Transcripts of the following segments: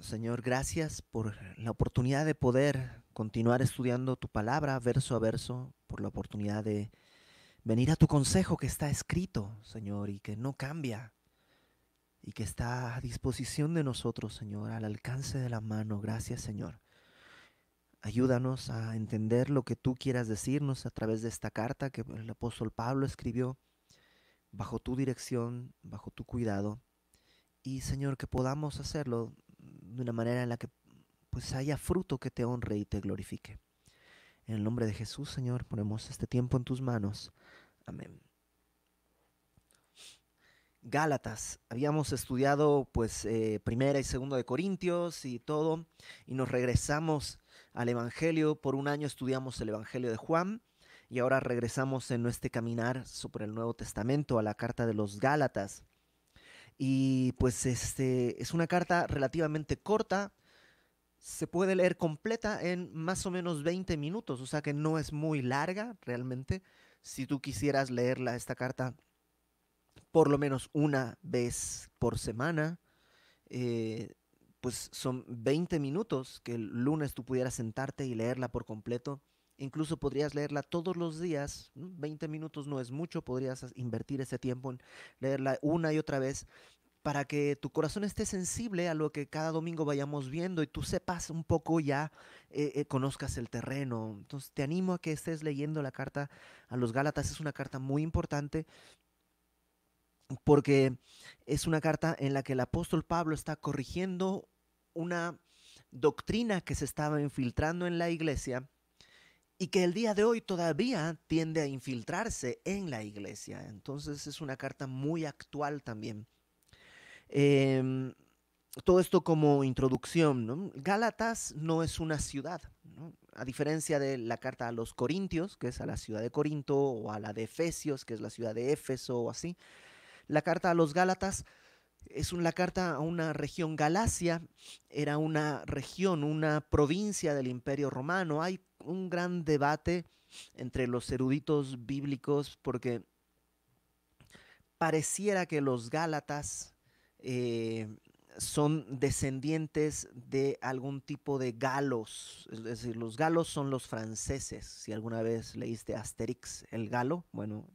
Ah, Señor, gracias por la oportunidad de poder continuar estudiando tu palabra verso a verso, por la oportunidad de venir a tu consejo que está escrito, Señor, y que no cambia, y que está a disposición de nosotros, Señor, al alcance de la mano. Gracias, Señor. Ayúdanos a entender lo que tú quieras decirnos a través de esta carta que el apóstol Pablo escribió bajo tu dirección, bajo tu cuidado. Y Señor, que podamos hacerlo de una manera en la que pues haya fruto que te honre y te glorifique. En el nombre de Jesús, Señor, ponemos este tiempo en tus manos. Amén. Gálatas. Habíamos estudiado pues eh, primera y segunda de Corintios y todo, y nos regresamos al Evangelio. Por un año estudiamos el Evangelio de Juan y ahora regresamos en nuestro caminar sobre el Nuevo Testamento a la carta de los Gálatas. Y pues este, es una carta relativamente corta, se puede leer completa en más o menos 20 minutos, o sea que no es muy larga realmente. Si tú quisieras leerla, esta carta, por lo menos una vez por semana, eh, pues son 20 minutos que el lunes tú pudieras sentarte y leerla por completo. Incluso podrías leerla todos los días, 20 minutos no es mucho, podrías invertir ese tiempo en leerla una y otra vez para que tu corazón esté sensible a lo que cada domingo vayamos viendo y tú sepas un poco ya, eh, eh, conozcas el terreno. Entonces te animo a que estés leyendo la carta a los Gálatas, es una carta muy importante porque es una carta en la que el apóstol Pablo está corrigiendo una doctrina que se estaba infiltrando en la iglesia y que el día de hoy todavía tiende a infiltrarse en la iglesia. Entonces es una carta muy actual también. Em, todo esto como introducción. Gálatas no es una ciudad, a diferencia de la carta a los Corintios, que es a la ciudad de Corinto, o a la de Efesios, que es la ciudad de Éfeso, o así. La carta a los Gálatas es la carta a una región Galacia, era una región, una provincia del Imperio Romano. Hay un gran debate entre los eruditos bíblicos porque pareciera que los Gálatas eh, son descendientes de algún tipo de galos. Es decir, los galos son los franceses. Si alguna vez leíste Asterix, el galo, bueno,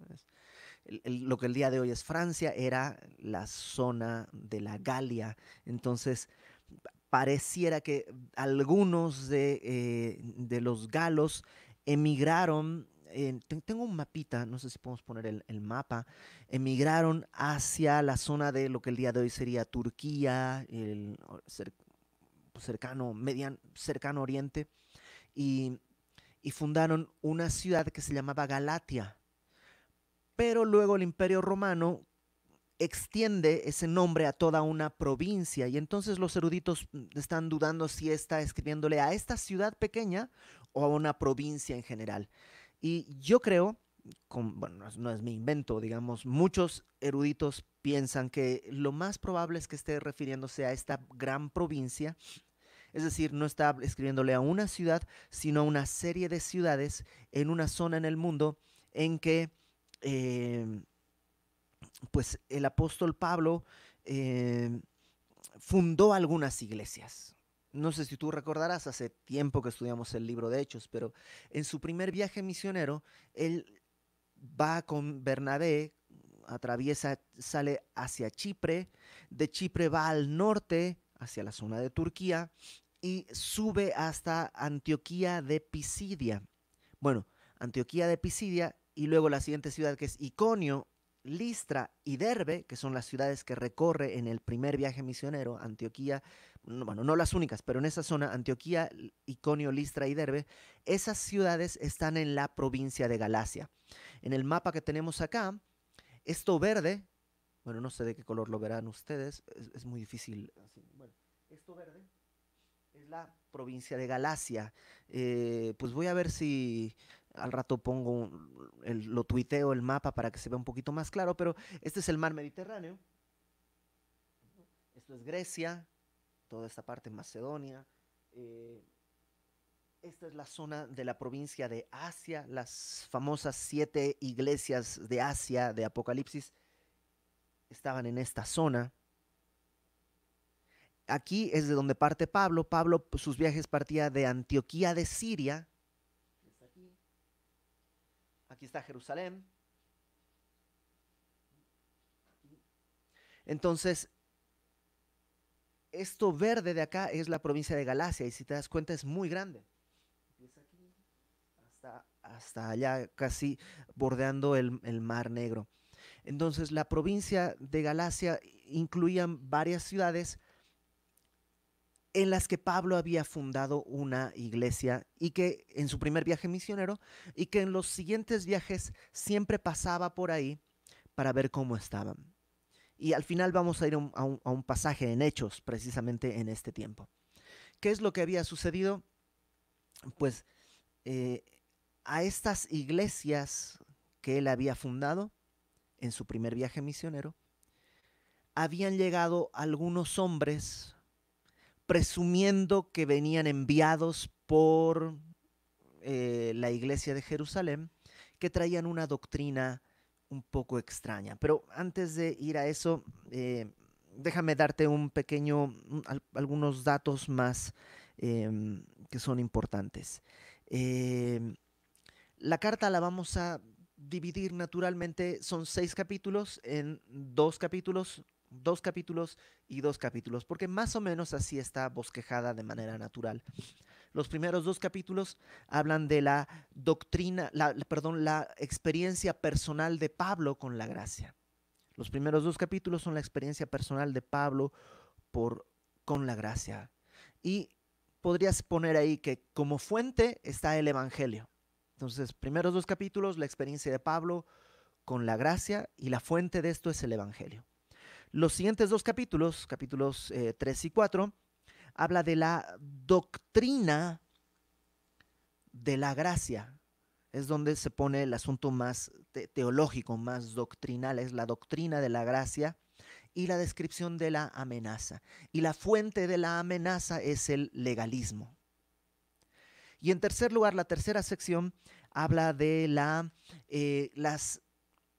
lo que el día de hoy es Francia era la zona de la Galia. Entonces, pareciera que algunos de eh, los galos emigraron tengo un mapita, no sé si podemos poner el, mapa, emigraron hacia la zona de lo que el día de hoy sería Turquía, el cercano, cercano oriente, y fundaron una ciudad que se llamaba Galatia. Pero luego el imperio romano extiende ese nombre a toda una provincia y entonces los eruditos están dudando si está escribiéndole a esta ciudad pequeña o a una provincia en general. Y yo creo, bueno, no es, mi invento, digamos, muchos eruditos piensan que lo más probable es que esté refiriéndose a esta gran provincia es decir, no está escribiéndole a una ciudad, sino a una serie de ciudades en una zona en el mundo en que em, pues el apóstol Pablo em, fundó algunas iglesias no sé si tú recordarás, hace tiempo que estudiamos el libro de Hechos, pero en su primer viaje misionero, él va con Bernabé, atraviesa, sale hacia Chipre, de Chipre va al norte, hacia la zona de Turquía, y sube hasta Antioquía de Pisidia. Bueno, Antioquía de Pisidia y luego la siguiente ciudad que es Iconio, Listra y Derbe, que son las ciudades que recorre en el primer viaje misionero, Antioquía bueno, no las únicas, pero en esa zona, Antioquía, Iconio, Listra y Derbe, esas ciudades están en la provincia de Galacia. En el mapa que tenemos acá, esto verde, bueno, no sé de qué color lo verán ustedes, es, muy difícil. Bueno, esto verde es la provincia de Galacia. Eh, pues voy a ver si al rato pongo, lo tuiteo el mapa para que se vea un poquito más claro, pero este es el mar Mediterráneo. Esto es Grecia, de esta parte Macedonia. Eh, esta es la zona de la provincia de Asia, las famosas siete iglesias de Asia de Apocalipsis estaban en esta zona. Aquí es de donde parte Pablo. Pablo sus viajes partía de Antioquía de Siria. Aquí está Jerusalén. Entonces, esto verde de acá es la provincia de Galacia y si te das cuenta es muy grande. hasta, allá, casi bordeando el, el Mar Negro. Entonces la provincia de Galacia incluía varias ciudades en las que Pablo había fundado una iglesia y que en su primer viaje misionero y que en los siguientes viajes siempre pasaba por ahí para ver cómo estaban. Y al final vamos a ir a un, pasaje en hechos, precisamente en este tiempo. ¿Qué es lo que había sucedido? Pues eh, a estas iglesias que él había fundado en su primer viaje misionero, habían llegado algunos hombres presumiendo que venían enviados por eh, la iglesia de Jerusalén, que traían una doctrina un poco extraña. Pero antes de ir a eso, eh, déjame darte un pequeño, algunos datos más em, que son importantes. Em, la carta la vamos a dividir naturalmente, son seis capítulos en dos capítulos, dos capítulos y dos capítulos, porque más o menos así está bosquejada de manera natural. Los primeros dos capítulos hablan de la doctrina, la, perdón, la experiencia personal de Pablo con la gracia. Los primeros dos capítulos son la experiencia personal de Pablo por, con la gracia. Y podrías poner ahí que como fuente está el Evangelio. Entonces, primeros dos capítulos, la experiencia de Pablo con la gracia y la fuente de esto es el Evangelio. Los siguientes dos capítulos, capítulos 3 eh, y 4, habla de la doctrina de la gracia. Es donde se pone el asunto más teológico, más doctrinal, es la doctrina de la gracia y la descripción de la amenaza. Y la fuente de la amenaza es el legalismo. Y en tercer lugar, la tercera sección habla de la, eh, las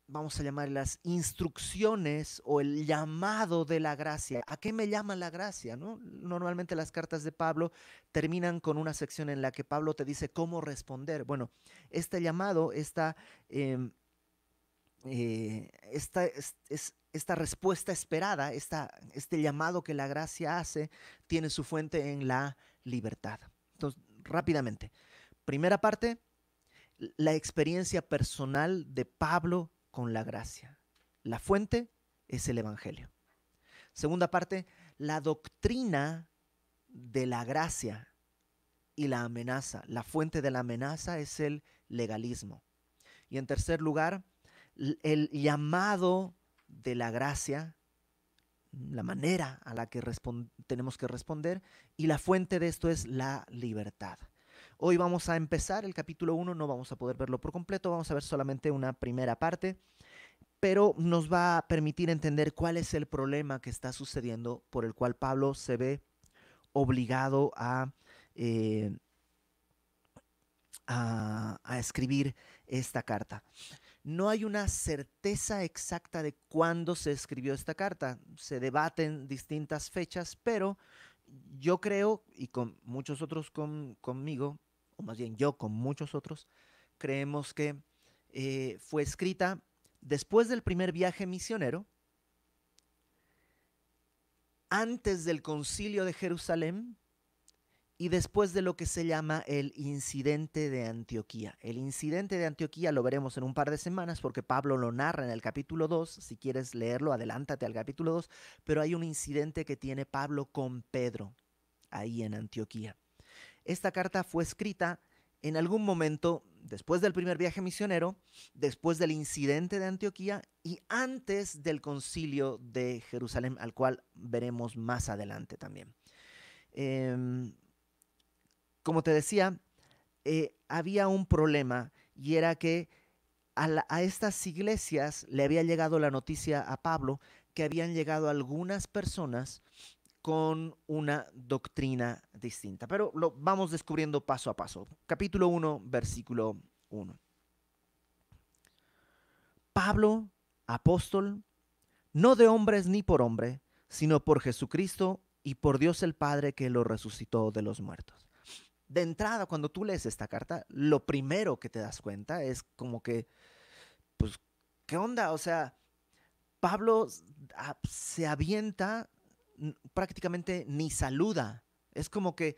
vamos a llamar las instrucciones o el llamado de la gracia. ¿A qué me llama la gracia? Normalmente las cartas de Pablo terminan con una sección en la que Pablo te dice cómo responder. Bueno, este llamado, esta, em, eh, esta, esta respuesta esperada, esta, este llamado que la gracia hace, tiene su fuente en la libertad. Entonces, rápidamente. Primera parte, la experiencia personal de Pablo con la gracia. La fuente es el Evangelio. Segunda parte, la doctrina de la gracia y la amenaza. La fuente de la amenaza es el legalismo. Y en tercer lugar, el llamado de la gracia, la manera a la que tenemos que responder, y la fuente de esto es la libertad. Hoy vamos a empezar el capítulo 1, no vamos a poder verlo por completo, vamos a ver solamente una primera parte, pero nos va a permitir entender cuál es el problema que está sucediendo por el cual Pablo se ve obligado a, eh, a, escribir esta carta. No hay una certeza exacta de cuándo se escribió esta carta. Se debaten distintas fechas, pero yo creo, y con muchos otros con, conmigo, o más bien yo con muchos otros, creemos que eh, fue escrita después del primer viaje misionero, antes del concilio de Jerusalén y después de lo que se llama el incidente de Antioquía. El incidente de Antioquía lo veremos en un par de semanas porque Pablo lo narra en el capítulo 2. Si quieres leerlo, adelántate al capítulo 2. Pero hay un incidente que tiene Pablo con Pedro ahí en Antioquía. Esta carta fue escrita en algún momento después del primer viaje misionero, después del incidente de Antioquía y antes del concilio de Jerusalén, al cual veremos más adelante también. Em, como te decía, eh, había un problema y era que a, a estas iglesias le había llegado la noticia a Pablo que habían llegado algunas personas con una doctrina distinta. Pero lo vamos descubriendo paso a paso. Capítulo 1, versículo 1. Pablo, apóstol, no de hombres ni por hombre, sino por Jesucristo y por Dios el Padre que lo resucitó de los muertos. De entrada, cuando tú lees esta carta, lo primero que te das cuenta es como que, pues, ¿qué onda? O sea, Pablo ah, se avienta prácticamente ni saluda. Es como que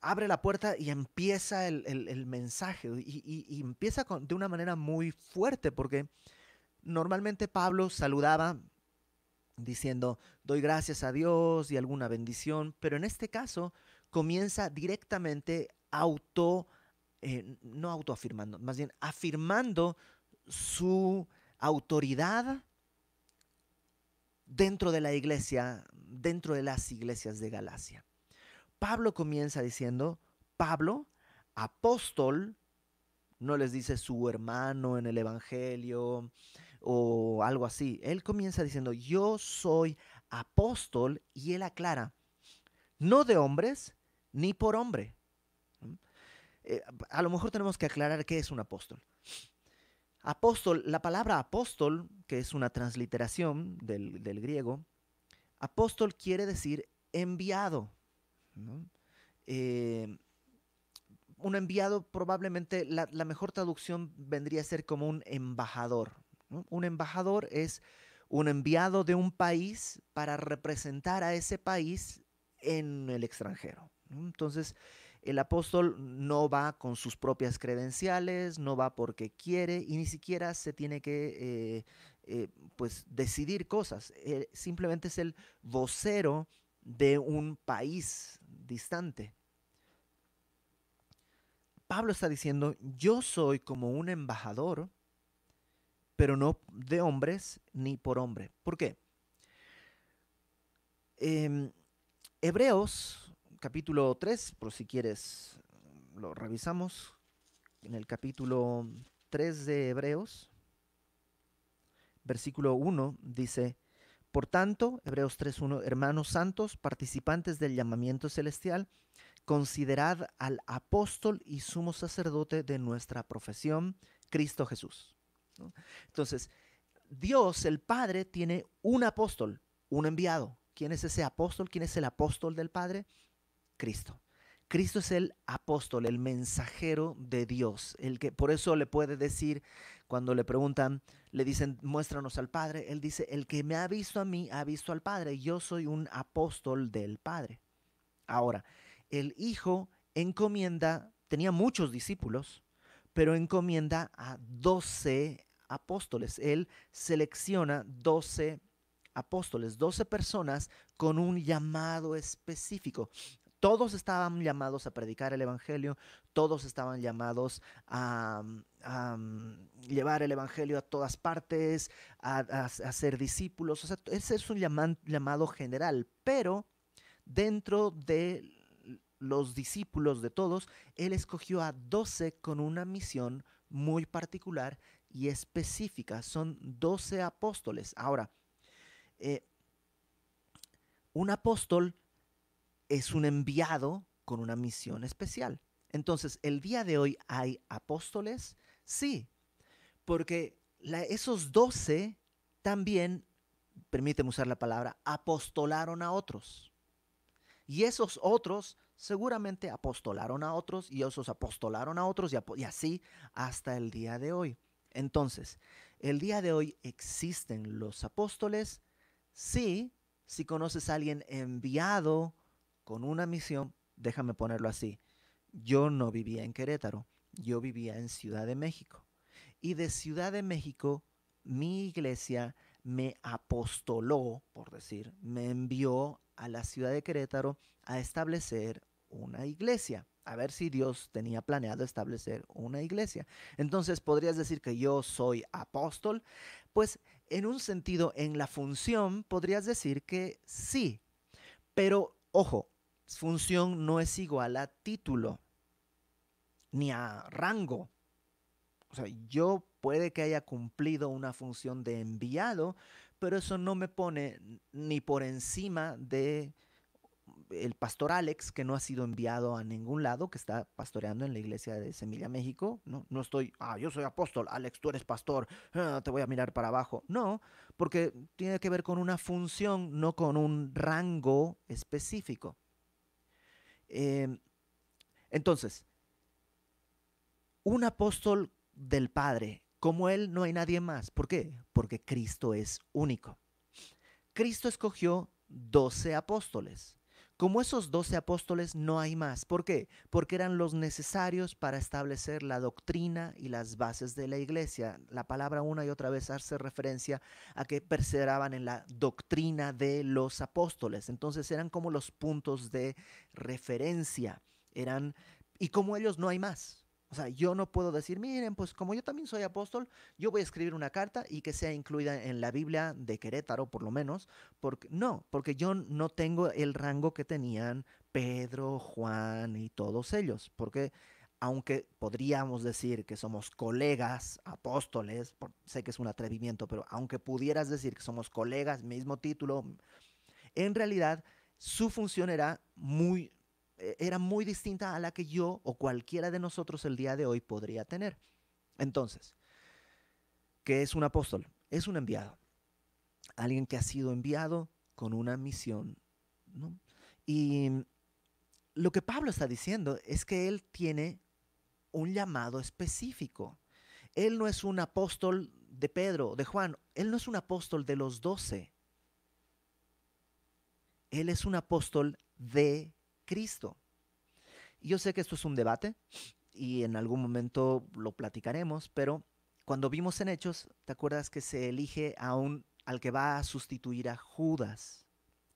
abre la puerta y empieza el, mensaje. Y, empieza de una manera muy fuerte, porque normalmente Pablo saludaba diciendo, doy gracias a Dios y alguna bendición, pero en este caso comienza directamente auto, eh, no autoafirmando, más bien afirmando su autoridad dentro de la iglesia, dentro de las iglesias de Galacia. Pablo comienza diciendo, Pablo, apóstol, no les dice su hermano en el Evangelio o algo así. Él comienza diciendo, yo soy apóstol y él aclara, no de hombres ni por hombre. ¿Mm? Eh, a lo mejor tenemos que aclarar qué es un apóstol. Apóstol, la palabra apóstol, que es una transliteración del, griego, apóstol quiere decir enviado. Eh, un enviado probablemente, la, mejor traducción vendría a ser como un embajador. Un embajador es un enviado de un país para representar a ese país en el extranjero. Entonces, el apóstol no va con sus propias credenciales, no va porque quiere y ni siquiera se tiene que eh, eh, pues decidir cosas. Eh, simplemente es el vocero de un país distante. Pablo está diciendo, yo soy como un embajador, pero no de hombres ni por hombre. ¿Por qué? Em, hebreos capítulo 3, por si quieres, lo revisamos. En el capítulo 3 de Hebreos, versículo 1, dice, Por tanto, Hebreos 3.1, hermanos santos, participantes del llamamiento celestial, considerad al apóstol y sumo sacerdote de nuestra profesión, Cristo Jesús. Entonces, Dios, el Padre, tiene un apóstol, un enviado. ¿Quién es ese apóstol? ¿Quién es el apóstol del Padre? Cristo. Cristo es el apóstol, el mensajero de Dios, el que por eso le puede decir cuando le preguntan, le dicen, "Muéstranos al Padre", él dice, "El que me ha visto a mí ha visto al Padre, yo soy un apóstol del Padre." Ahora, el hijo encomienda, tenía muchos discípulos, pero encomienda a 12 apóstoles. Él selecciona 12 apóstoles, 12 personas con un llamado específico. Todos estaban llamados a predicar el Evangelio, todos estaban llamados a, mm, mm, llevar el Evangelio a todas partes, a, ser discípulos. O sea, ese es un llamado general, pero dentro de los discípulos de todos, Él escogió a doce con una misión muy particular y específica. Son doce apóstoles. Ahora, eh, un apóstol es un enviado con una misión especial. Entonces, el día de hoy hay apóstoles, sí, porque esos doce también, permíteme usar la palabra, apostolaron a otros. Y esos otros seguramente apostolaron a otros y esos apostolaron a otros y, y así hasta el día de hoy. Entonces, el día de hoy existen los apóstoles, sí, si conoces a alguien enviado con una misión, déjame ponerlo así. Yo no vivía en Querétaro, yo vivía en Ciudad de México. Y de Ciudad de México, mi iglesia me apostoló, por decir, me envió a la ciudad de Querétaro a establecer una iglesia. A ver si Dios tenía planeado establecer una iglesia. Entonces, ¿podrías decir que yo soy apóstol? Pues en un sentido, en la función, podrías decir que sí. Pero, ojo, función no es igual a título ni a rango. O sea, yo puede que haya cumplido una función de enviado, pero eso no me pone ni por encima de el pastor Alex, que no ha sido enviado a ningún lado, que está pastoreando en la iglesia de Semilla, México. No, no estoy, ah, yo soy apóstol, Alex, tú eres pastor, ah, te voy a mirar para abajo. No, porque tiene que ver con una función, no con un rango específico. Em, entonces, un apóstol del Padre, como Él no hay nadie más. ¿Por qué? Porque Cristo es único. Cristo escogió doce apóstoles. Como esos doce apóstoles no hay más. ¿Por qué? Porque eran los necesarios para establecer la doctrina y las bases de la iglesia. La palabra una y otra vez hace referencia a que perseveraban en la doctrina de los apóstoles. Entonces eran como los puntos de referencia. Eran, y como ellos no hay más. O sea, yo no puedo decir, miren, pues como yo también soy apóstol, yo voy a escribir una carta y que sea incluida en la Biblia de Querétaro, por lo menos. Porque, no, porque yo no tengo el rango que tenían Pedro, Juan y todos ellos. Porque aunque podríamos decir que somos colegas, apóstoles, sé que es un atrevimiento, pero aunque pudieras decir que somos colegas, mismo título, en realidad su función era muy eh, era muy distinta a la que yo o cualquiera de nosotros el día de hoy podría tener. Entonces, ¿qué es un apóstol? Es un enviado. Alguien que ha sido enviado con una misión. Y lo que Pablo está diciendo es que él tiene un llamado específico. Él no es un apóstol de Pedro, de Juan, él no es un apóstol de los doce. Él es un apóstol de Cristo. Yo sé que esto es un debate y en algún momento lo platicaremos, pero cuando vimos en Hechos, ¿te acuerdas que se elige a un, al que va a sustituir a Judas?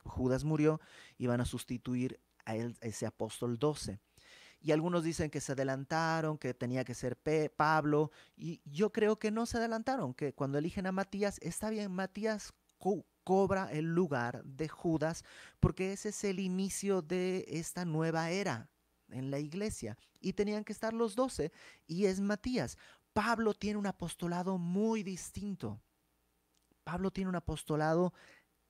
Judas murió y van a sustituir a, él, ese apóstol 12. Y algunos dicen que se adelantaron, que tenía que ser Pablo, y yo creo que no se adelantaron, que cuando eligen a Matías, está bien, Matías cobra el lugar de Judas, porque ese es el inicio de esta nueva era en la iglesia. Y tenían que estar los doce, y es Matías. Pablo tiene un apostolado muy distinto. Pablo tiene un apostolado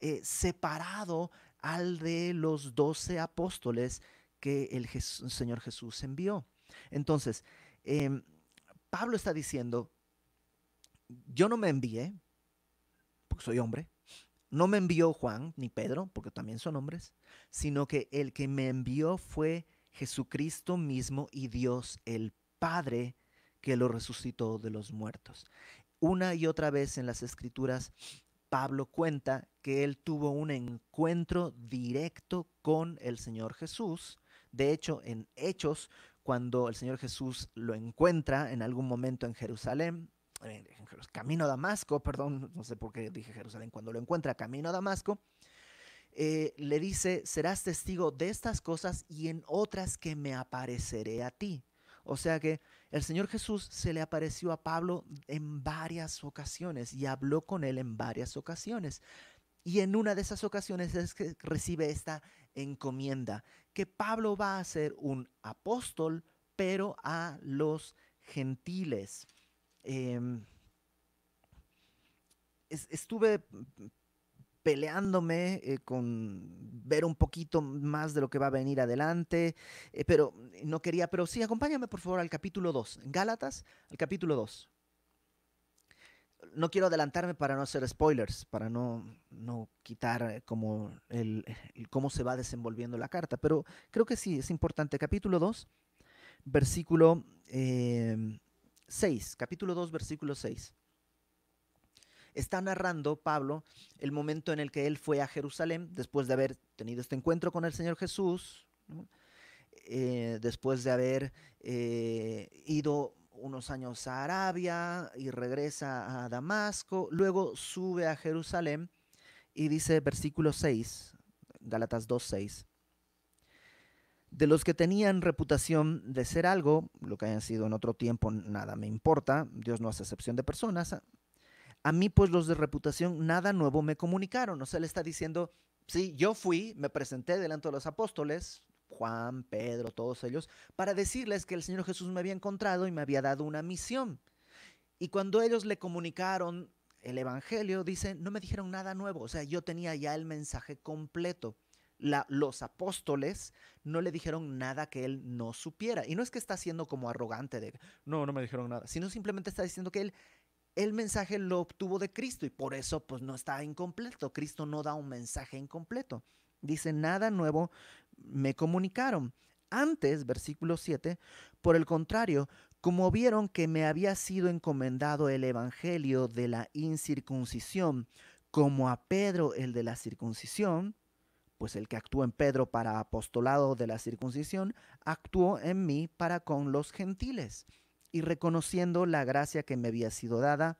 eh, separado al de los doce apóstoles que el, Señor Jesús envió. Entonces, em, Pablo está diciendo, yo no me envié, porque soy hombre, no me envió Juan ni Pedro, porque también son hombres, sino que el que me envió fue Jesucristo mismo y Dios el Padre que lo resucitó de los muertos. Una y otra vez en las escrituras, Pablo cuenta que él tuvo un encuentro directo con el Señor Jesús. De hecho, en Hechos, cuando el Señor Jesús lo encuentra en algún momento en Jerusalén, camino a Damasco, perdón, no sé por qué dije Jerusalén, cuando lo encuentra camino a Damasco, eh, le dice, serás testigo de estas cosas y en otras que me apareceré a ti. O sea que el Señor Jesús se le apareció a Pablo en varias ocasiones y habló con él en varias ocasiones. Y en una de esas ocasiones es que recibe esta encomienda, que Pablo va a ser un apóstol, pero a los gentiles. Em, estuve peleándome eh, con ver un poquito más de lo que va a venir adelante, eh, pero no quería, pero sí, acompáñame por favor al capítulo 2, Gálatas, al capítulo 2. No quiero adelantarme para no hacer spoilers, para no, quitar eh, como el, cómo se va desenvolviendo la carta, pero creo que sí, es importante. Capítulo 2, versículo em, 6, capítulo 2, versículo 6. Está narrando Pablo el momento en el que él fue a Jerusalén después de haber tenido este encuentro con el Señor Jesús, eh, después de haber eh, ido unos años a Arabia y regresa a Damasco, luego sube a Jerusalén y dice versículo 6, Galatas 2, 6 de los que tenían reputación de ser algo, lo que hayan sido en otro tiempo, nada me importa, Dios no hace excepción de personas. A mí, pues los de reputación, nada nuevo me comunicaron. O sea, le está diciendo, sí, yo fui, me presenté delante de los apóstoles, Juan, Pedro, todos ellos, para decirles que el Señor Jesús me había encontrado y me había dado una misión. Y cuando ellos le comunicaron el Evangelio, dice, no me dijeron nada nuevo, o sea, yo tenía ya el mensaje completo los apóstoles no le dijeron nada que él no supiera. Y no es que está siendo como arrogante de, no, no me dijeron nada, sino simplemente está diciendo que él, el mensaje lo obtuvo de Cristo y por eso pues no está incompleto. Cristo no da un mensaje incompleto. Dice, nada nuevo me comunicaron. Antes, versículo 7, por el contrario, como vieron que me había sido encomendado el Evangelio de la incircuncisión, como a Pedro el de la circuncisión, pues el que actuó en Pedro para apostolado de la circuncisión, actuó en mí para con los gentiles. Y reconociendo la gracia que me había sido dada,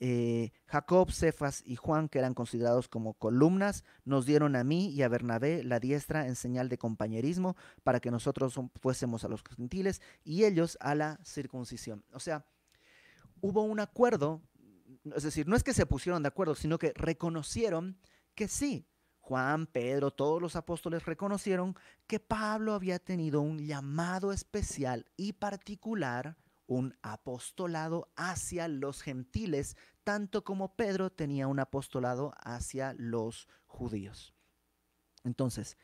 eh, Jacob, Cefas y Juan, que eran considerados como columnas, nos dieron a mí y a Bernabé la diestra en señal de compañerismo para que nosotros fuésemos a los gentiles y ellos a la circuncisión. O sea, hubo un acuerdo, es decir, no es que se pusieron de acuerdo, sino que reconocieron que sí, Juan, Pedro, todos los apóstoles reconocieron que Pablo había tenido un llamado especial y particular, un apostolado hacia los gentiles, tanto como Pedro tenía un apostolado hacia los judíos. Entonces,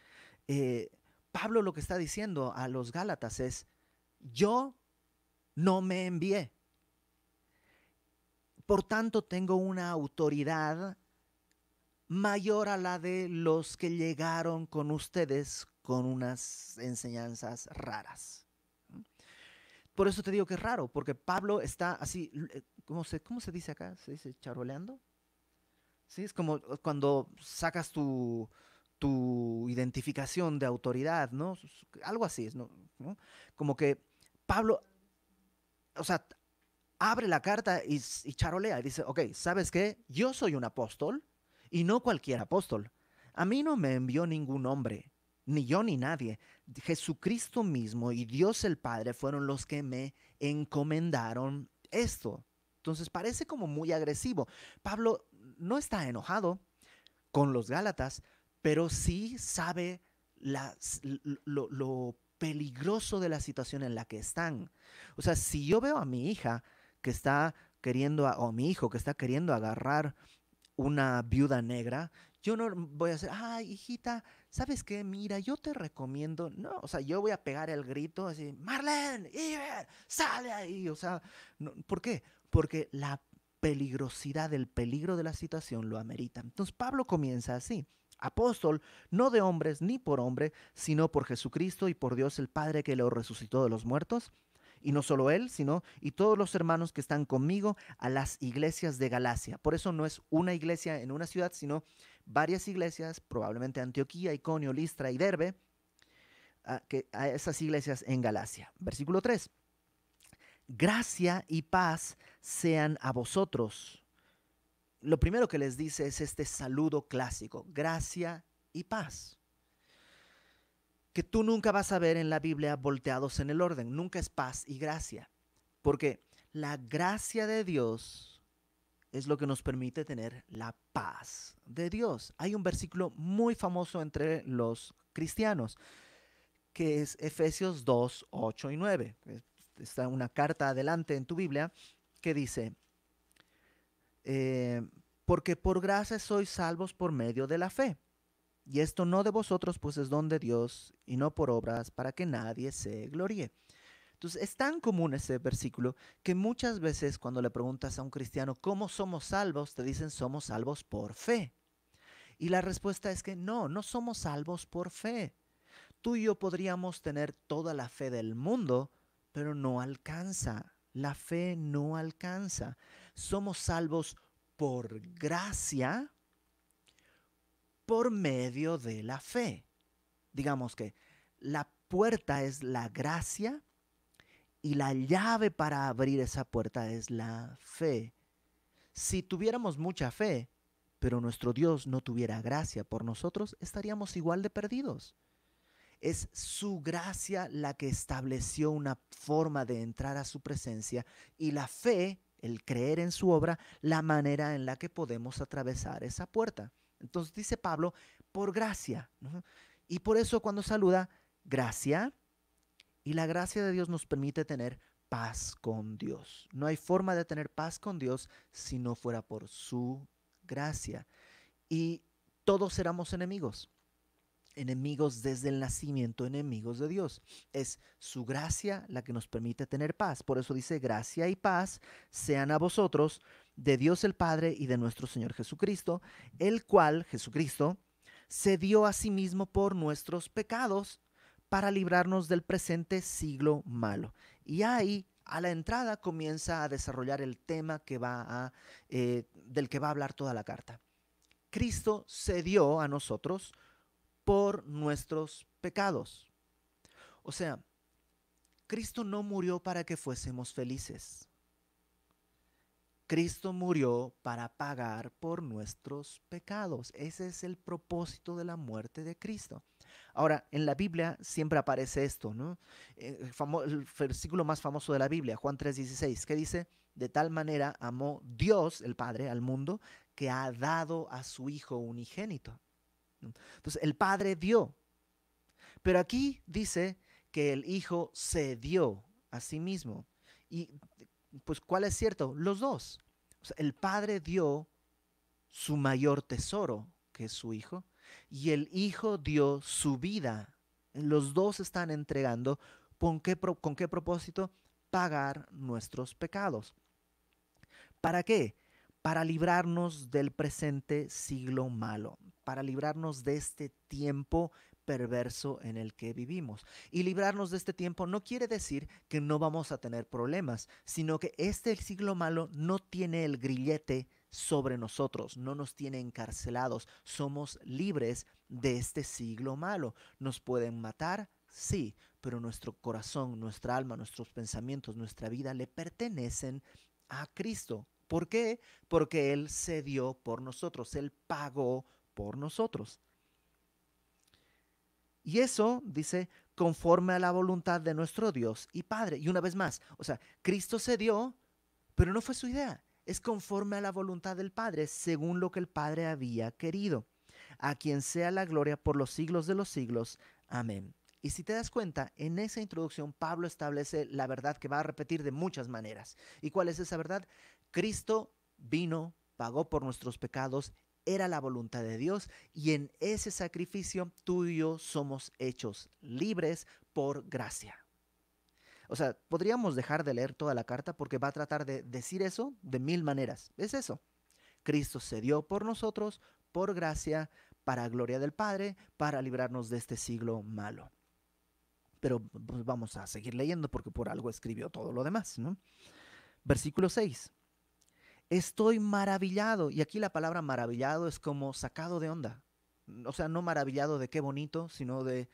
eh, Pablo lo que está diciendo a los Gálatas es, yo no me envié. Por tanto, tengo una autoridad mayor a la de los que llegaron con ustedes con unas enseñanzas raras. Por eso te digo que es raro, porque Pablo está así, eh, ¿cómo se, cómo se dice acá? ¿Se dice charoleando? es como eh, cuando sacas tu, tu identificación de autoridad, ¿no? Algo así, ¿no? Como que Pablo, o sea, abre la carta y, y charolea y dice, ok, ¿sabes qué? Yo soy un apóstol, y no cualquier apóstol. A mí no me envió ningún hombre, ni yo ni nadie. Jesucristo mismo y Dios el Padre fueron los que me encomendaron esto. Entonces parece como muy agresivo. Pablo no está enojado con los Gálatas, pero sí sabe lo, peligroso de la situación en la que están. O sea, si yo veo a mi hija que está queriendo, a, mi hijo que está queriendo agarrar una viuda negra, yo no voy a decir, ay, hijita, ¿sabes qué? Mira, yo te recomiendo, no, o sea, yo voy a pegar el grito así, Marlene, Iber, sale ahí, o sea, ¿por qué? Porque la peligrosidad, el peligro de la situación lo amerita. Entonces Pablo comienza así, apóstol, no de hombres ni por hombre, sino por Jesucristo y por Dios el Padre que lo resucitó de los muertos y no solo él, sino y todos los hermanos que están conmigo a las iglesias de Galacia. Por eso no es una iglesia en una ciudad, sino varias iglesias, probablemente Antioquía, Iconio, Listra y Derbe, ah, a, esas iglesias en Galacia. Versículo 3. Gracia y paz sean a vosotros. Lo primero que les dice es este saludo clásico, gracia y paz que tú nunca vas a ver en la Biblia volteados en el orden. Nunca es paz y gracia. Porque la gracia de Dios es lo que nos permite tener la paz de Dios. Hay un versículo muy famoso entre los cristianos, que es Efesios 2, 8 y 9. Está una carta adelante en tu Biblia que dice, eh, porque por gracia sois salvos por medio de la fe y esto no de vosotros, pues es don de Dios, y no por obras, para que nadie se gloríe. Entonces, es tan común ese versículo que muchas veces cuando le preguntas a un cristiano, ¿cómo somos salvos? Te dicen, somos salvos por fe. Y la respuesta es que no, no somos salvos por fe. Tú y yo podríamos tener toda la fe del mundo, pero no alcanza. La fe no alcanza. Somos salvos por gracia por medio de la fe. Digamos que la puerta es la gracia y la llave para abrir esa puerta es la fe. Si tuviéramos mucha fe, pero nuestro Dios no tuviera gracia por nosotros, estaríamos igual de perdidos. Es su gracia la que estableció una forma de entrar a su presencia y la fe, el creer en su obra, la manera en la que podemos atravesar esa puerta. Entonces dice Pablo, por gracia. Y por eso cuando saluda, gracia. Y la gracia de Dios nos permite tener paz con Dios. No hay forma de tener paz con Dios si no fuera por su gracia. Y todos éramos enemigos. Enemigos desde el nacimiento, enemigos de Dios. Es su gracia la que nos permite tener paz. Por eso dice, gracia y paz sean a vosotros de Dios el Padre y de nuestro Señor Jesucristo, el cual, Jesucristo, se dio a sí mismo por nuestros pecados para librarnos del presente siglo malo. Y ahí, a la entrada, comienza a desarrollar el tema que va a, eh, del que va a hablar toda la carta. Cristo se dio a nosotros por nuestros pecados. O sea, Cristo no murió para que fuésemos felices. Cristo murió para pagar por nuestros pecados. Ese es el propósito de la muerte de Cristo. Ahora, en la Biblia siempre aparece esto, ¿no? Eh, el, versículo más famoso de la Biblia, Juan 3:16, que dice, de tal manera amó Dios, el Padre, al mundo, que ha dado a su Hijo unigénito. Entonces, el Padre dio. Pero aquí dice que el Hijo se dio a sí mismo. Y pues ¿cuál es cierto? Los dos. el padre dio su mayor tesoro, que es su hijo, y el hijo dio su vida. Los dos están entregando. ¿Con qué, con qué propósito? Pagar nuestros pecados. ¿Para qué? Para librarnos del presente siglo malo, para librarnos de este tiempo perverso en el que vivimos. Y librarnos de este tiempo no quiere decir que no vamos a tener problemas, sino que este siglo malo no tiene el grillete sobre nosotros, no nos tiene encarcelados, somos libres de este siglo malo. Nos pueden matar, sí, pero nuestro corazón, nuestra alma, nuestros pensamientos, nuestra vida le pertenecen a Cristo. ¿Por qué? Porque Él se dio por nosotros, Él pagó por nosotros. Y eso, dice, conforme a la voluntad de nuestro Dios y Padre. Y una vez más, o sea, Cristo se dio, pero no fue su idea. Es conforme a la voluntad del Padre, según lo que el Padre había querido. A quien sea la gloria por los siglos de los siglos. Amén. Y si te das cuenta, en esa introducción Pablo establece la verdad que va a repetir de muchas maneras. ¿Y cuál es esa verdad? Cristo vino, pagó por nuestros pecados era la voluntad de Dios y en ese sacrificio tú y yo somos hechos libres por gracia. O sea, podríamos dejar de leer toda la carta porque va a tratar de decir eso de mil maneras. Es eso. Cristo se dio por nosotros, por gracia, para gloria del Padre, para librarnos de este siglo malo. Pero pues, vamos a seguir leyendo porque por algo escribió todo lo demás. Versículo 6 estoy maravillado. Y aquí la palabra maravillado es como sacado de onda. Mm, o sea, no maravillado de qué bonito, sino de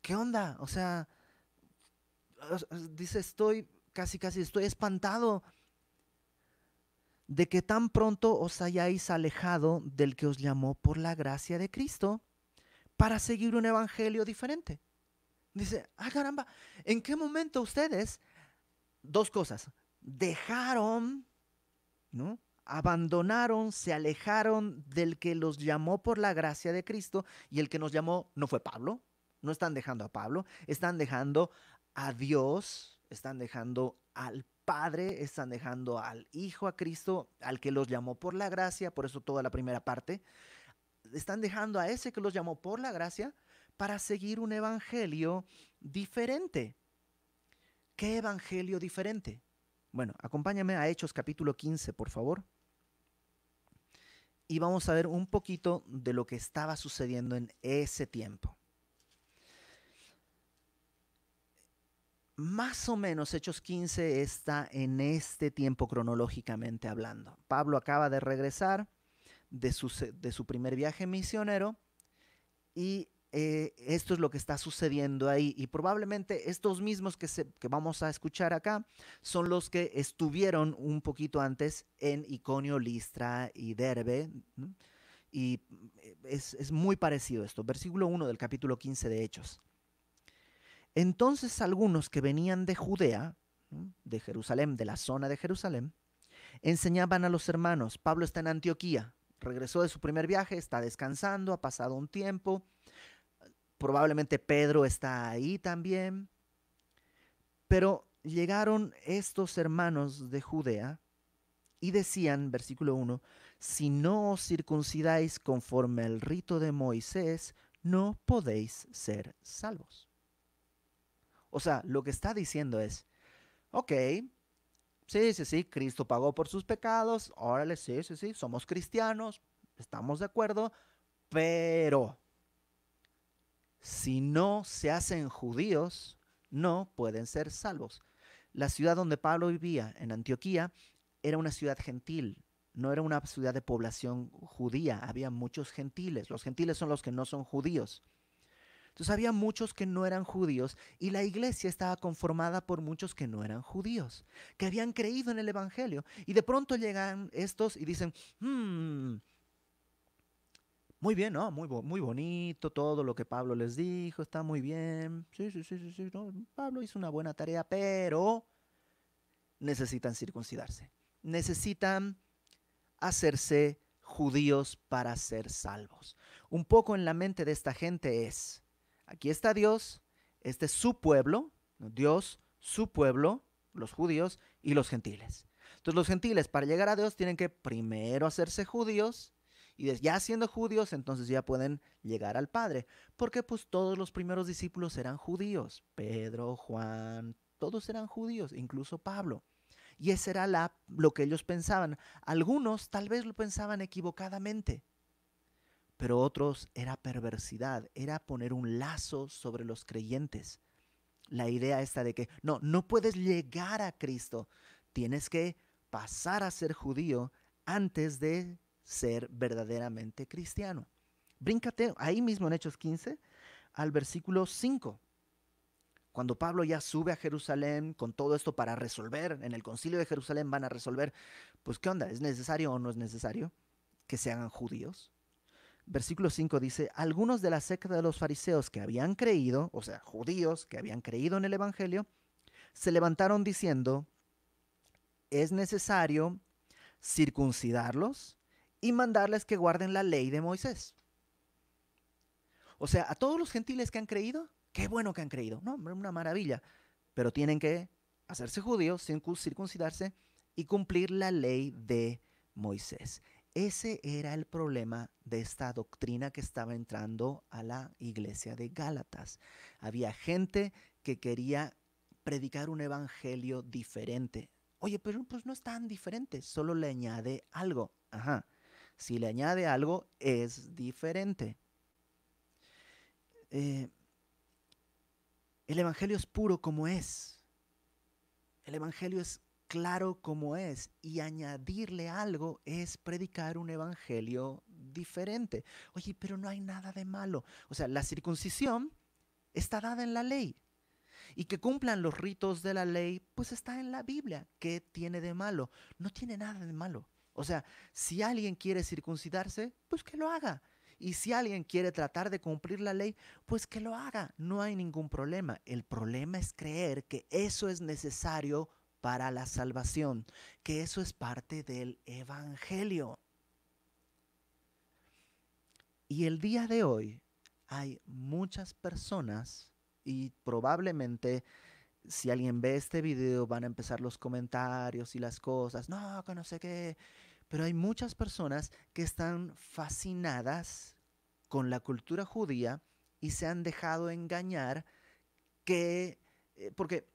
qué onda. O sea, dice, estoy casi, casi, estoy espantado de que tan pronto os hayáis alejado del que os llamó por la gracia de Cristo para seguir un evangelio diferente. Dice, ah, caramba, ¿en qué momento ustedes, dos cosas, dejaron ¿no? Abandonaron, se alejaron del que los llamó por la gracia de Cristo y el que nos llamó no fue Pablo. No están dejando a Pablo, están dejando a Dios, están dejando al Padre, están dejando al Hijo, a Cristo, al que los llamó por la gracia, por eso toda la primera parte. Están dejando a ese que los llamó por la gracia para seguir un evangelio diferente. ¿Qué evangelio diferente? Bueno, acompáñame a Hechos capítulo 15, por favor. Y vamos a ver un poquito de lo que estaba sucediendo en ese tiempo. Más o menos Hechos 15 está en este tiempo cronológicamente hablando. Pablo acaba de regresar de su, de su primer viaje misionero y eh, esto es lo que está sucediendo ahí. Y probablemente estos mismos que, vamos a escuchar acá son los que estuvieron un poquito antes en Iconio, Listra y Derbe. Y eh, es, muy parecido esto. Versículo 1 del capítulo 15 de Hechos. Entonces algunos que venían de Judea, de Jerusalén, de la zona de Jerusalén, enseñaban a los hermanos. Pablo está en Antioquía, regresó de su primer viaje, está descansando, ha pasado un tiempo. Probablemente Pedro está ahí también. Pero llegaron estos hermanos de Judea y decían, versículo 1, si no os circuncidáis conforme al rito de Moisés, no podéis ser salvos. O sea, lo que está diciendo es, ok, sí, sí, sí, Cristo pagó por sus pecados, órale, sí, sí, sí, somos cristianos, estamos de acuerdo, pero si no se hacen judíos, no pueden ser salvos. La ciudad donde Pablo vivía, en Antioquía, era una ciudad gentil, no era una ciudad de población judía, había muchos gentiles, los gentiles son los que no son judíos. Entonces había muchos que no eran judíos y la iglesia estaba conformada por muchos que no eran judíos, que habían creído en el Evangelio. Y de pronto llegan estos y dicen, hmm, muy bien, ¿no? Muy, muy bonito, todo lo que Pablo les dijo, está muy bien. Sí, sí, sí, sí, sí. Pablo hizo una buena tarea, pero necesitan circuncidarse. Necesitan hacerse judíos para ser salvos. Un poco en la mente de esta gente es, aquí está Dios, este es su pueblo, Dios, su pueblo, los judíos y los gentiles. Entonces los gentiles para llegar a Dios tienen que primero hacerse judíos y ya siendo judíos, entonces ya pueden llegar al Padre, porque pues todos los primeros discípulos eran judíos, Pedro, Juan, todos eran judíos, incluso Pablo. Y ese era la, lo que ellos pensaban. Algunos tal vez lo pensaban equivocadamente, pero otros era perversidad, era poner un lazo sobre los creyentes. La idea esta de que no, no puedes llegar a Cristo, tienes que pasar a ser judío antes de ser verdaderamente cristiano. Bríncate ahí mismo en Hechos 15 al versículo 5. Cuando Pablo ya sube a Jerusalén con todo esto para resolver, en el concilio de Jerusalén van a resolver, pues ¿qué onda? ¿Es necesario o no es necesario que se hagan judíos? Versículo 5 dice, algunos de la secta de los fariseos que habían creído, o sea, judíos que habían creído en el Evangelio, se levantaron diciendo, es necesario circuncidarlos y mandarles que guarden la ley de Moisés. O sea, a todos los gentiles que han creído, qué bueno que han creído, no, una maravilla, pero tienen que hacerse judíos, circuncidarse y cumplir la ley de Moisés. Ese era el problema de esta doctrina que estaba entrando a la iglesia de Gálatas. Había gente que quería predicar un evangelio diferente. Oye, pero pues no es tan diferente, solo le añade algo. Ajá. Si le añade algo, es diferente. Eh, el Evangelio es puro como es. El Evangelio es claro como es y añadirle algo es predicar un evangelio diferente. Oye, pero no hay nada de malo. O sea, la circuncisión está dada en la ley. Y que cumplan los ritos de la ley, pues está en la Biblia. ¿Qué tiene de malo? No tiene nada de malo. O sea, si alguien quiere circuncidarse, pues que lo haga. Y si alguien quiere tratar de cumplir la ley, pues que lo haga. No hay ningún problema. El problema es creer que eso es necesario para la salvación, que eso es parte del Evangelio. Y el día de hoy hay muchas personas y probablemente si alguien ve este video, van a empezar los comentarios y las cosas, no, que no sé qué. Pero hay muchas personas que están fascinadas con la cultura judía y se han dejado engañar que, eh, porque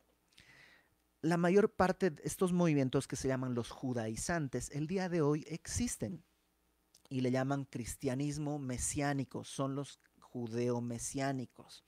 la mayor parte de estos movimientos que se llaman los judaizantes, el día de hoy existen y le llaman cristianismo mesiánico, son los judeo-mesiánicos.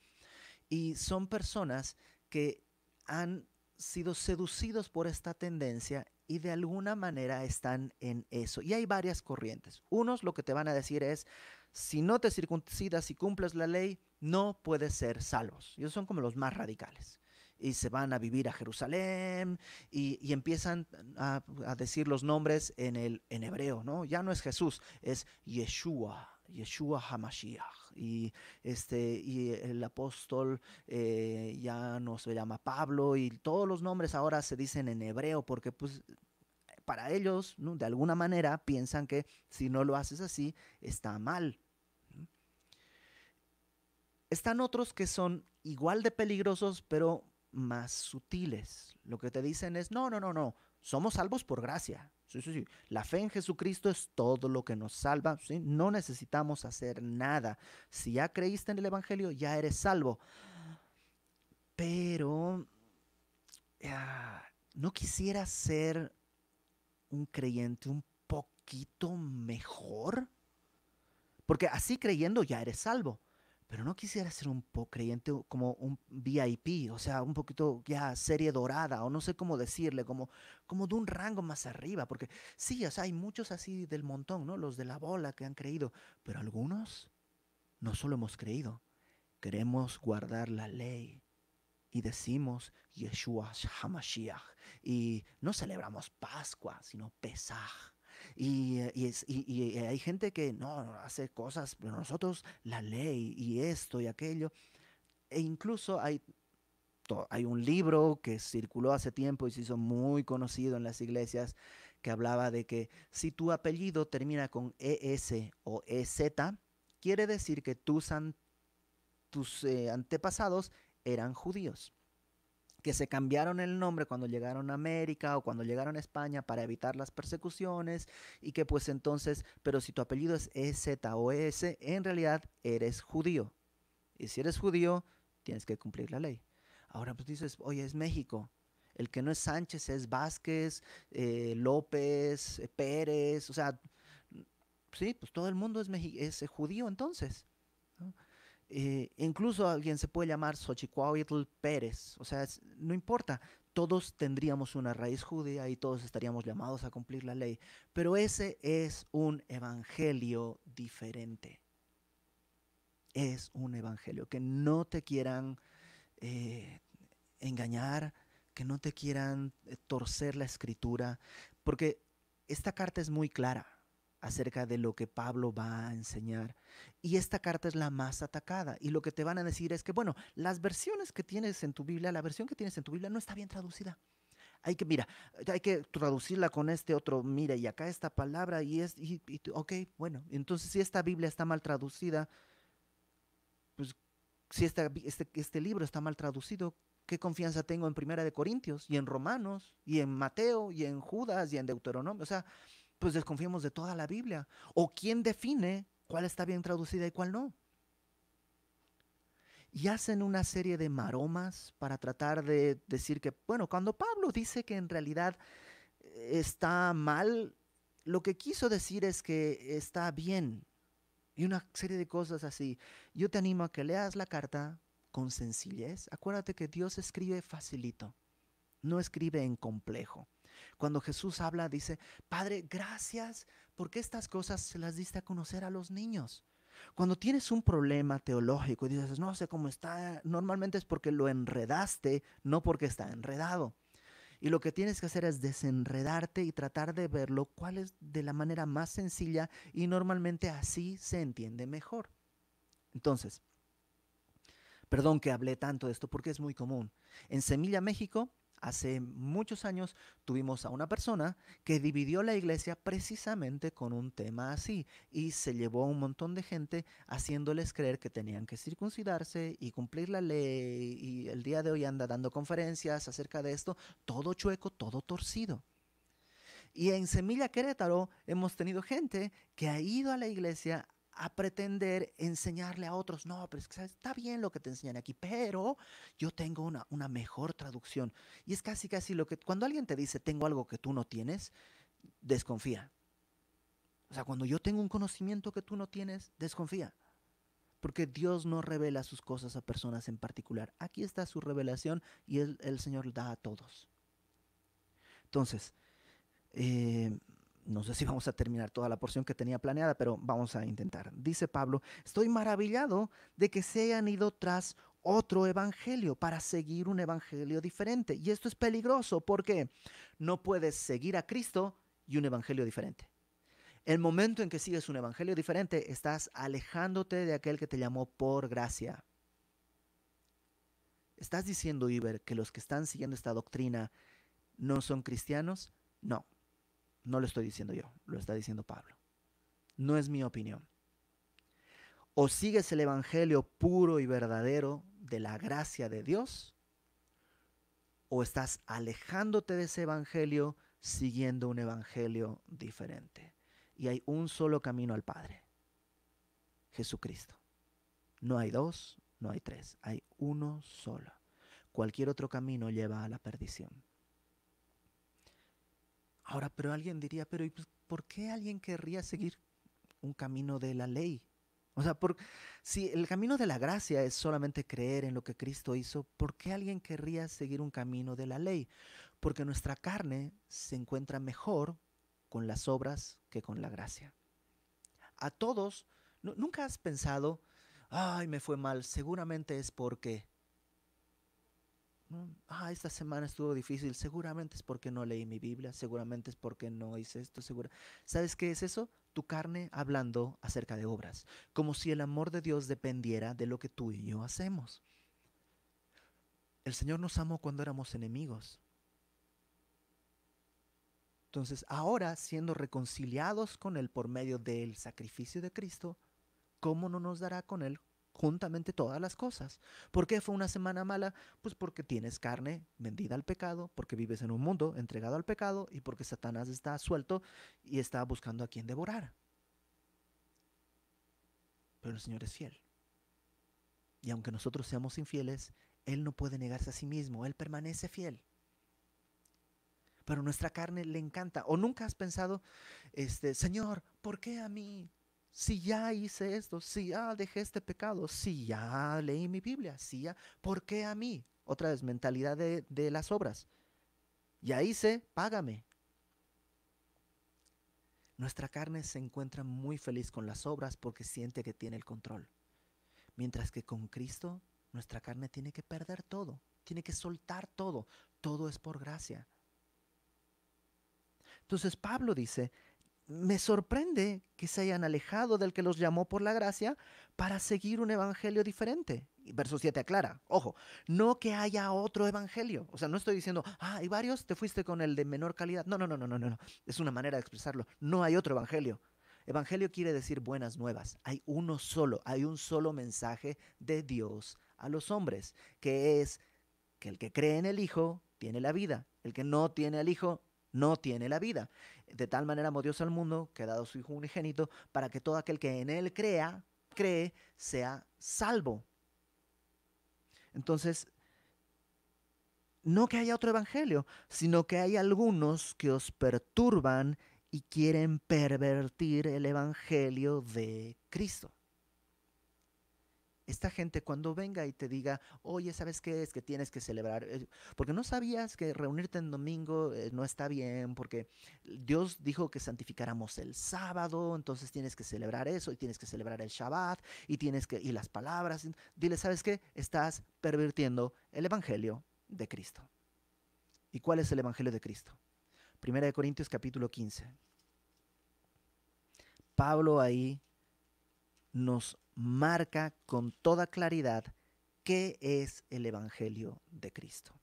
Y son personas que han sido seducidos por esta tendencia y de alguna manera están en eso. Y hay varias corrientes. Unos lo que te van a decir es, si no te circuncidas y cumples la ley, no puedes ser salvos. Y son como los más radicales. Y se van a vivir a Jerusalén y, empiezan a, decir los nombres en, el, en hebreo, ¿no? Ya no es Jesús, es Yeshua, Yeshua Hamashiach y, este, y el apóstol eh, ya no se llama Pablo y todos los nombres ahora se dicen en hebreo porque pues para ellos, de alguna manera, piensan que si no lo haces así, está mal. Están otros que son igual de peligrosos, pero más sutiles. Lo que te dicen es, no, no, no, no, somos salvos por gracia. La fe en Jesucristo es todo lo que nos salva. ¿sí? No necesitamos hacer nada. Si ya creíste en el Evangelio, ya eres salvo. Pero ah, no quisiera ser un creyente un poquito mejor. Porque así creyendo ya eres salvo pero no quisiera ser un poco creyente como un VIP, o sea, un poquito ya serie dorada, o no sé cómo decirle, como, como de un rango más arriba, porque sí, o sea, hay muchos así del montón, ¿no? Los de la bola que han creído, pero algunos no solo hemos creído, queremos guardar la ley y decimos Yeshua HaMashiach y no celebramos Pascua, sino Pesaj eh, y, es, y, eh, hay gente que no, hace cosas, pero nosotros la ley y esto y aquello. E incluso hay, hay un libro que circuló hace tiempo y se hizo muy conocido en las iglesias que hablaba de que si tu apellido termina con ES o EZ, quiere decir que tus, tus eh, antepasados eran judíos que se cambiaron el nombre cuando llegaron a América o cuando llegaron a España para evitar las persecuciones y que pues entonces, pero si tu apellido es EZ o en realidad eres judío. Y si eres judío, tienes que cumplir la ley. Ahora pues dices, oye, es México. El que no es Sánchez es Vázquez, eh, López, eh, Pérez, o sea, sí, pues todo el mundo es, es judío entonces. Eh, incluso alguien se puede llamar Xochicuahuitl Pérez, o sea, no importa, todos tendríamos una raíz judía y todos estaríamos llamados a cumplir la ley, pero ese es un evangelio diferente. Es un evangelio que no te quieran eh, engañar, que no te quieran eh, torcer la escritura, porque esta carta es muy clara acerca de lo que Pablo va a enseñar. Y esta carta es la más atacada. Y lo que te van a decir es que, bueno, las versiones que tienes en tu Biblia, la versión que tienes en tu Biblia no está bien traducida. Hay que, mira, hay que traducirla con este otro, mira, y acá esta palabra, y es, y, ok, bueno, entonces si esta Biblia está mal traducida, pues si esta, este, este, libro está mal traducido, ¿qué confianza tengo en Primera de Corintios, y en Romanos, y en Mateo, y en Judas, y en Deuteronomio? O sea, pues desconfiemos de toda la Biblia. ¿O quién define cuál está bien traducida y cuál no? Y hacen una serie de maromas para tratar de decir que, bueno, cuando Pablo dice que en realidad eh, está mal, lo que quiso decir es que está bien. Y una serie de cosas así. Yo te animo a que leas la carta con sencillez. Acuérdate que Dios escribe facilito, no escribe en complejo. Cuando Jesús habla, dice, Padre, gracias porque estas cosas se las diste a conocer a los niños. Cuando tienes un problema teológico y dices, no sé cómo está, normalmente es porque lo enredaste, no porque está enredado. Y lo que tienes que hacer es desenredarte y tratar de verlo cuál es de la manera más sencilla y normalmente así se entiende mejor. Entonces, perdón que hablé tanto de esto porque es muy común. En Semilla, México, Hace muchos años tuvimos a una persona que dividió la iglesia precisamente con un tema así y se llevó a un montón de gente haciéndoles creer que tenían que circuncidarse y cumplir la ley y el día de hoy anda dando conferencias acerca de esto, todo chueco, todo torcido. Y en Semilla Querétaro hemos tenido gente que ha ido a la iglesia a pretender enseñarle a otros, no, pero está bien lo que te enseñan aquí, pero yo tengo una, una mejor traducción. Y es casi, casi lo que, cuando alguien te dice, tengo algo que tú no tienes, desconfía. O sea, cuando yo tengo un conocimiento que tú no tienes, desconfía. Porque Dios no revela sus cosas a personas en particular. Aquí está su revelación y el, el Señor da a todos. Entonces, eh, no sé si vamos a terminar toda la porción que tenía planeada, pero vamos a intentar. Dice Pablo, estoy maravillado de que se hayan ido tras otro evangelio para seguir un evangelio diferente. Y esto es peligroso porque no puedes seguir a Cristo y un evangelio diferente. El momento en que sigues un evangelio diferente, estás alejándote de aquel que te llamó por gracia. ¿Estás diciendo, Iber, que los que están siguiendo esta doctrina no son cristianos? No, no lo estoy diciendo yo, lo está diciendo Pablo. No es mi opinión. O sigues el Evangelio puro y verdadero de la gracia de Dios, o estás alejándote de ese Evangelio siguiendo un Evangelio diferente. Y hay un solo camino al Padre, Jesucristo. No hay dos, no hay tres, hay uno solo. Cualquier otro camino lleva a la perdición. Ahora, pero alguien diría, pero ¿y pues, ¿por qué alguien querría seguir un camino de la ley? O sea, si el camino de la gracia es solamente creer en lo que Cristo hizo, ¿por qué alguien querría seguir un camino de la ley? Porque nuestra carne se encuentra mejor con las obras que con la gracia. A todos, ¿nunca has pensado, ay, me fue mal, seguramente es porque Ah, esta semana estuvo difícil. Seguramente es porque no leí mi Biblia. Seguramente es porque no hice esto. Segura. ¿Sabes qué es eso? Tu carne hablando acerca de obras. Como si el amor de Dios dependiera de lo que tú y yo hacemos. El Señor nos amó cuando éramos enemigos. Entonces, ahora siendo reconciliados con Él por medio del sacrificio de Cristo, ¿cómo no nos dará con Él juntamente todas las cosas. ¿Por qué fue una semana mala? Pues porque tienes carne vendida al pecado, porque vives en un mundo entregado al pecado y porque Satanás está suelto y está buscando a quien devorar. Pero el Señor es fiel. Y aunque nosotros seamos infieles, Él no puede negarse a sí mismo, Él permanece fiel. Pero nuestra carne le encanta. O nunca has pensado, este, Señor, ¿por qué a mí? Si ya hice esto, si ya dejé este pecado, si ya leí mi Biblia, si ya, ¿por qué a mí? Otra vez, mentalidad de, de las obras. Ya hice, págame. Nuestra carne se encuentra muy feliz con las obras porque siente que tiene el control. Mientras que con Cristo, nuestra carne tiene que perder todo, tiene que soltar todo. Todo es por gracia. Entonces Pablo dice, me sorprende que se hayan alejado del que los llamó por la gracia para seguir un evangelio diferente. Verso 7 aclara, ojo, no que haya otro evangelio. O sea, no estoy diciendo, ah, hay varios, te fuiste con el de menor calidad. No, no, no, no, no, no. Es una manera de expresarlo. No hay otro evangelio. Evangelio quiere decir buenas nuevas. Hay uno solo, hay un solo mensaje de Dios a los hombres, que es que el que cree en el Hijo tiene la vida. El que no tiene al Hijo no tiene la vida. De tal manera amó Dios al mundo que ha dado su Hijo unigénito para que todo aquel que en Él crea, cree, sea salvo. Entonces, no que haya otro evangelio, sino que hay algunos que os perturban y quieren pervertir el evangelio de Cristo esta gente cuando venga y te diga, oye, ¿sabes qué es que tienes que celebrar? Eh, porque no sabías que reunirte en domingo eh, no está bien, porque Dios dijo que santificáramos el sábado, entonces tienes que celebrar eso y tienes que celebrar el Shabbat y tienes que y las palabras. Dile, ¿sabes qué? Estás pervirtiendo el evangelio de Cristo. ¿Y cuál es el evangelio de Cristo? Primera de Corintios capítulo 15. Pablo ahí nos marca con toda claridad qué es el Evangelio de Cristo.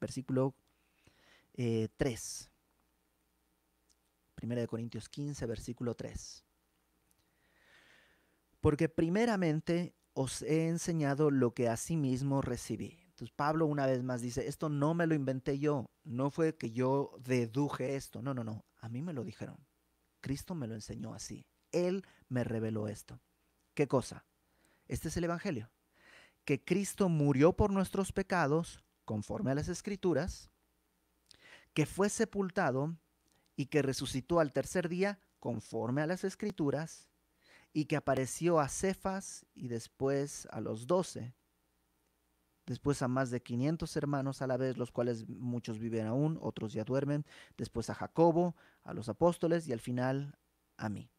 Versículo 3. Eh, Primera de Corintios 15, versículo 3. Porque primeramente os he enseñado lo que a sí mismo recibí. Entonces Pablo una vez más dice, esto no me lo inventé yo, no fue que yo deduje esto, no, no, no, a mí me lo dijeron. Cristo me lo enseñó así, Él me reveló esto. ¿Qué cosa? Este es el Evangelio. Que Cristo murió por nuestros pecados, conforme a las Escrituras, que fue sepultado y que resucitó al tercer día, conforme a las Escrituras, y que apareció a Cefas y después a los doce, después a más de 500 hermanos a la vez, los cuales muchos viven aún, otros ya duermen, después a Jacobo, a los apóstoles y al final a mí.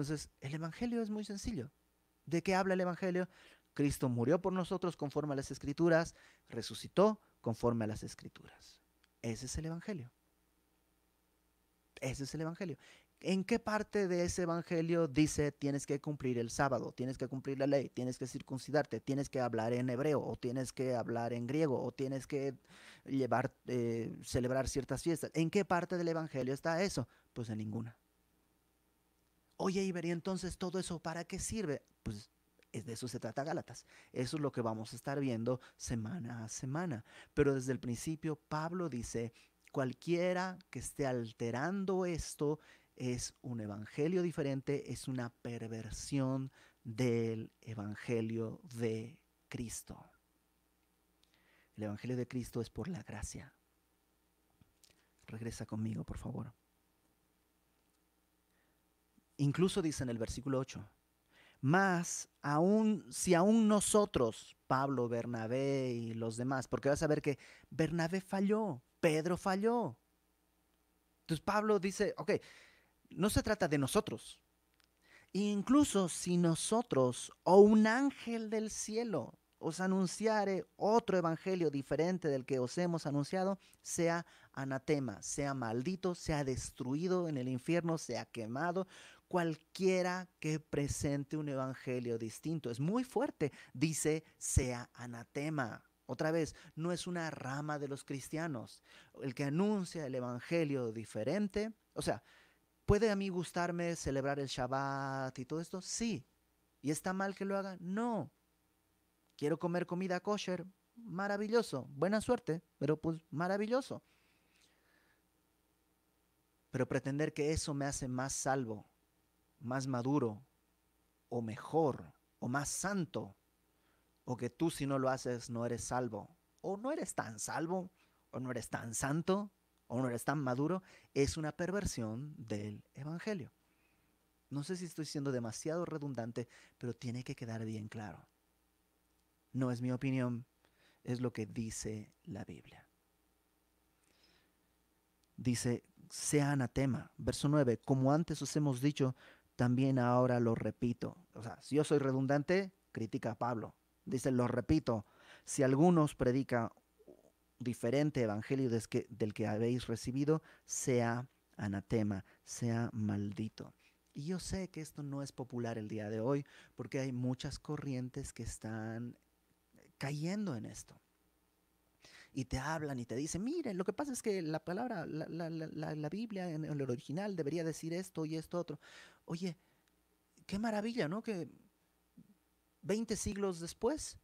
Entonces, el Evangelio es muy sencillo. ¿De qué habla el Evangelio? Cristo murió por nosotros conforme a las escrituras, resucitó conforme a las escrituras. Ese es el Evangelio. Ese es el Evangelio. ¿En qué parte de ese evangelio dice tienes que cumplir el sábado, tienes que cumplir la ley, tienes que circuncidarte, tienes que hablar en hebreo o tienes que hablar en griego o tienes que eh, llevar, eh, celebrar ciertas fiestas? ¿En qué parte del evangelio está eso? Pues en ninguna. Oye, y vería entonces todo eso para qué sirve? Pues es de eso se trata Gálatas. Eso es lo que vamos a estar viendo semana a semana. Pero desde el principio Pablo dice, cualquiera que esté alterando esto es un evangelio diferente, es una perversión del evangelio de Cristo. El evangelio de Cristo es por la gracia. Regresa conmigo, por favor. Incluso dice en el versículo 8, más aún si aún nosotros, Pablo, Bernabé y los demás, porque vas a ver que Bernabé falló, Pedro falló. Entonces Pablo dice, ok, no se trata de nosotros. Incluso si nosotros o un ángel del cielo os anunciare otro evangelio diferente del que os hemos anunciado, sea anatema, sea maldito, sea destruido en el infierno, sea quemado cualquiera que presente un evangelio distinto. Es muy fuerte. Dice, sea anatema. Otra vez, no es una rama de los cristianos. El que anuncia el evangelio diferente, o sea, ¿puede a mí gustarme celebrar el Shabbat y todo esto? Sí. ¿Y está mal que lo haga? No. ¿Quiero comer comida kosher? Maravilloso. Buena suerte, pero pues maravilloso. Pero pretender que eso me hace más salvo más maduro o mejor o más santo, o que tú si no lo haces no eres salvo, o no eres tan salvo, o no eres tan santo, o no eres tan maduro, es una perversión del Evangelio. No sé si estoy siendo demasiado redundante, pero tiene que quedar bien claro. No es mi opinión, es lo que dice la Biblia. Dice, sea anatema, verso 9, como antes os hemos dicho, también ahora lo repito. O sea, si yo soy redundante, critica a Pablo. Dice, lo repito, si algunos predica diferente evangelio del que habéis recibido, sea anatema, sea maldito. Y yo sé que esto no es popular el día de hoy porque hay muchas corrientes que están cayendo en esto y te hablan y te dicen, miren, lo que pasa es que la palabra, la, Biblia en el original debería decir esto y esto otro. Oye, qué maravilla, ¿no? Que 20 siglos después